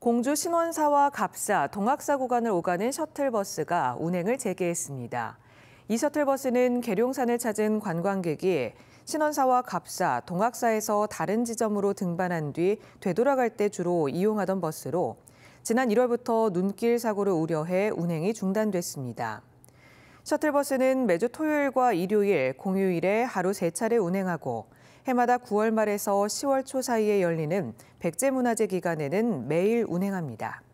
공주 신원사와 갑사, 동학사 구간을 오가는 셔틀버스가 운행을 재개했습니다. 이 셔틀버스는 계룡산을 찾은 관광객이 신원사와 갑사, 동학사에서 다른 지점으로 등반한 뒤 되돌아갈 때 주로 이용하던 버스로 지난 1월부터 눈길 사고를 우려해 운행이 중단됐습니다. 셔틀버스는 매주 토요일과 일요일, 공휴일에 하루 세차례 운행하고 해마다 9월 말에서 10월 초 사이에 열리는 백제문화제 기간에는 매일 운행합니다.